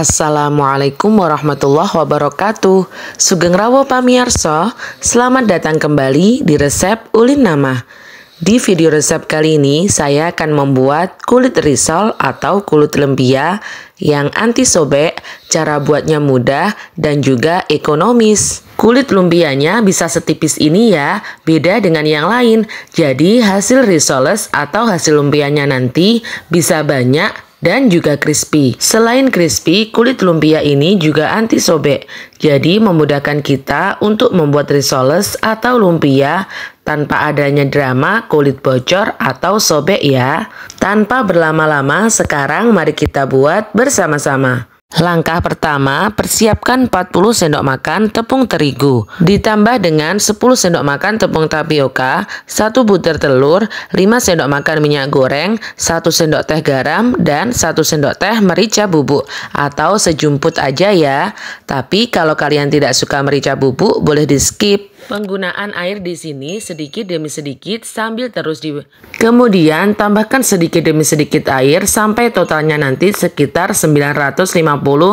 Assalamualaikum warahmatullahi wabarakatuh Sugeng Rawo Pamiarso Selamat datang kembali di resep ulin nama Di video resep kali ini saya akan membuat kulit risol atau kulit lempia Yang anti sobek, cara buatnya mudah dan juga ekonomis Kulit lumpianya bisa setipis ini ya, beda dengan yang lain Jadi hasil risoles atau hasil lumpianya nanti bisa banyak dan juga crispy. Selain crispy, kulit lumpia ini juga anti sobek, jadi memudahkan kita untuk membuat risoles atau lumpia tanpa adanya drama kulit bocor atau sobek ya. Tanpa berlama-lama, sekarang mari kita buat bersama-sama. Langkah pertama, persiapkan 40 sendok makan tepung terigu, ditambah dengan 10 sendok makan tepung tapioka, 1 butir telur, 5 sendok makan minyak goreng, 1 sendok teh garam, dan 1 sendok teh merica bubuk atau sejumput aja ya. Tapi kalau kalian tidak suka merica bubuk, boleh di skip. Penggunaan air di sini sedikit demi sedikit sambil terus di Kemudian tambahkan sedikit demi sedikit air sampai totalnya nanti sekitar 950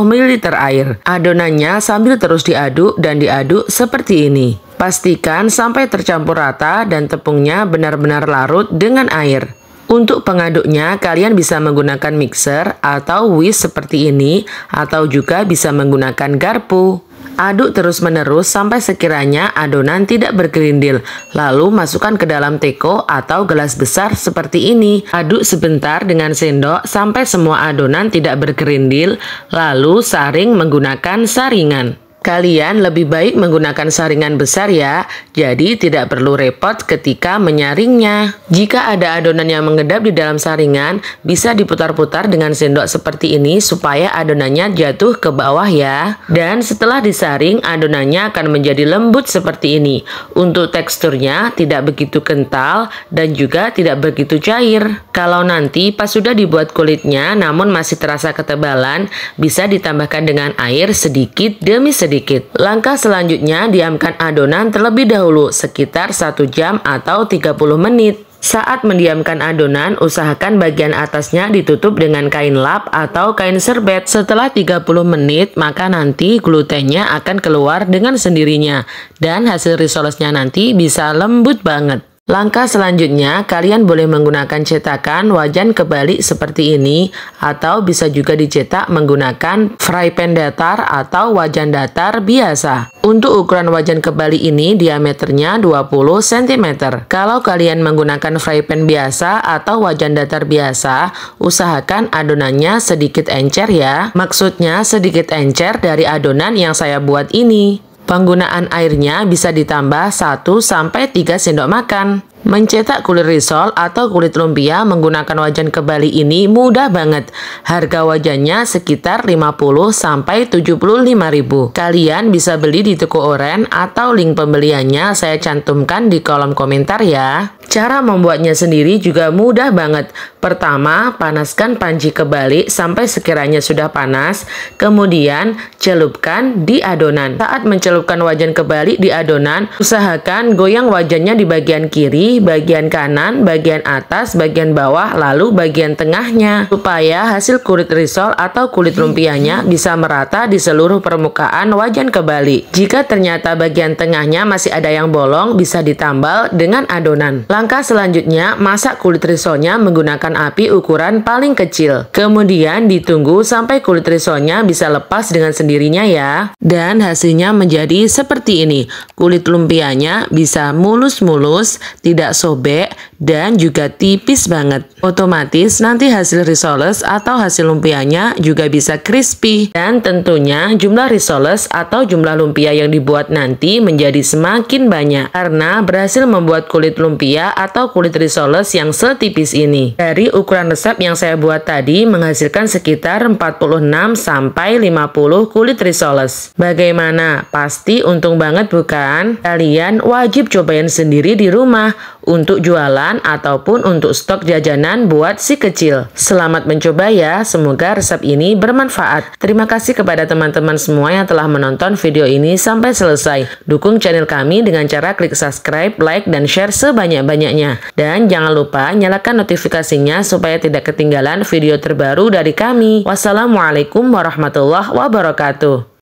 ml air. Adonannya sambil terus diaduk dan diaduk seperti ini. Pastikan sampai tercampur rata dan tepungnya benar-benar larut dengan air. Untuk pengaduknya, kalian bisa menggunakan mixer atau whisk seperti ini, atau juga bisa menggunakan garpu. Aduk terus-menerus sampai sekiranya adonan tidak bergerindil. Lalu masukkan ke dalam teko atau gelas besar seperti ini. Aduk sebentar dengan sendok sampai semua adonan tidak bergerindil, lalu saring menggunakan saringan. Kalian lebih baik menggunakan saringan besar ya, jadi tidak perlu repot ketika menyaringnya. Jika ada adonan yang mengedap di dalam saringan, bisa diputar-putar dengan sendok seperti ini supaya adonannya jatuh ke bawah ya. Dan setelah disaring, adonannya akan menjadi lembut seperti ini. Untuk teksturnya tidak begitu kental dan juga tidak begitu cair. Kalau nanti pas sudah dibuat kulitnya namun masih terasa ketebalan, bisa ditambahkan dengan air sedikit demi sedikit sedikit. Langkah selanjutnya, diamkan adonan terlebih dahulu sekitar 1 jam atau 30 menit. Saat mendiamkan adonan, usahakan bagian atasnya ditutup dengan kain lap atau kain serbet. Setelah 30 menit, maka nanti glutennya akan keluar dengan sendirinya. Dan hasil risolesnya nanti bisa lembut banget. Langkah selanjutnya, kalian boleh menggunakan cetakan wajan kebalik seperti ini atau bisa juga dicetak menggunakan fry pan datar atau wajan datar biasa. Untuk ukuran wajan kebalik ini diameternya 20 cm. Kalau kalian menggunakan fry pan biasa atau wajan datar biasa, usahakan adonannya sedikit encer ya. Maksudnya sedikit encer dari adonan yang saya buat ini. Penggunaan airnya bisa ditambah 1 sampai 3 sendok makan. Mencetak kulit risol atau kulit lumpia menggunakan wajan kebali ini mudah banget. Harga wajannya sekitar 50 sampai 75 Kalian bisa beli di toko oren atau link pembeliannya saya cantumkan di kolom komentar ya. Cara membuatnya sendiri juga mudah banget. Pertama, panaskan panci kebalik sampai sekiranya sudah panas. Kemudian, celupkan di adonan. Saat mencelupkan wajan kebalik di adonan, usahakan goyang wajannya di bagian kiri, bagian kanan, bagian atas, bagian bawah, lalu bagian tengahnya. Supaya hasil kulit risol atau kulit lumpianya bisa merata di seluruh permukaan wajan kebalik. Jika ternyata bagian tengahnya masih ada yang bolong, bisa ditambal dengan adonan. Langkah selanjutnya, masak kulit risolnya menggunakan api ukuran paling kecil. Kemudian ditunggu sampai kulit risolnya bisa lepas dengan sendirinya ya. Dan hasilnya menjadi seperti ini. Kulit lumpianya bisa mulus-mulus, tidak sobek, dan juga tipis banget. Otomatis nanti hasil risoles atau hasil lumpianya juga bisa crispy. Dan tentunya jumlah risoles atau jumlah lumpia yang dibuat nanti menjadi semakin banyak. Karena berhasil membuat kulit lumpia atau kulit risoles yang setipis ini. Dari ukuran resep yang saya buat tadi menghasilkan sekitar 46 sampai 50 kulit risoles. Bagaimana? Pasti untung banget bukan? Kalian wajib cobain sendiri di rumah untuk jualan ataupun untuk stok jajanan buat si kecil. Selamat mencoba ya, semoga resep ini bermanfaat. Terima kasih kepada teman-teman semua yang telah menonton video ini sampai selesai. Dukung channel kami dengan cara klik subscribe, like, dan share sebanyak-banyaknya. Dan jangan lupa nyalakan notifikasinya supaya tidak ketinggalan video terbaru dari kami. Wassalamualaikum warahmatullahi wabarakatuh.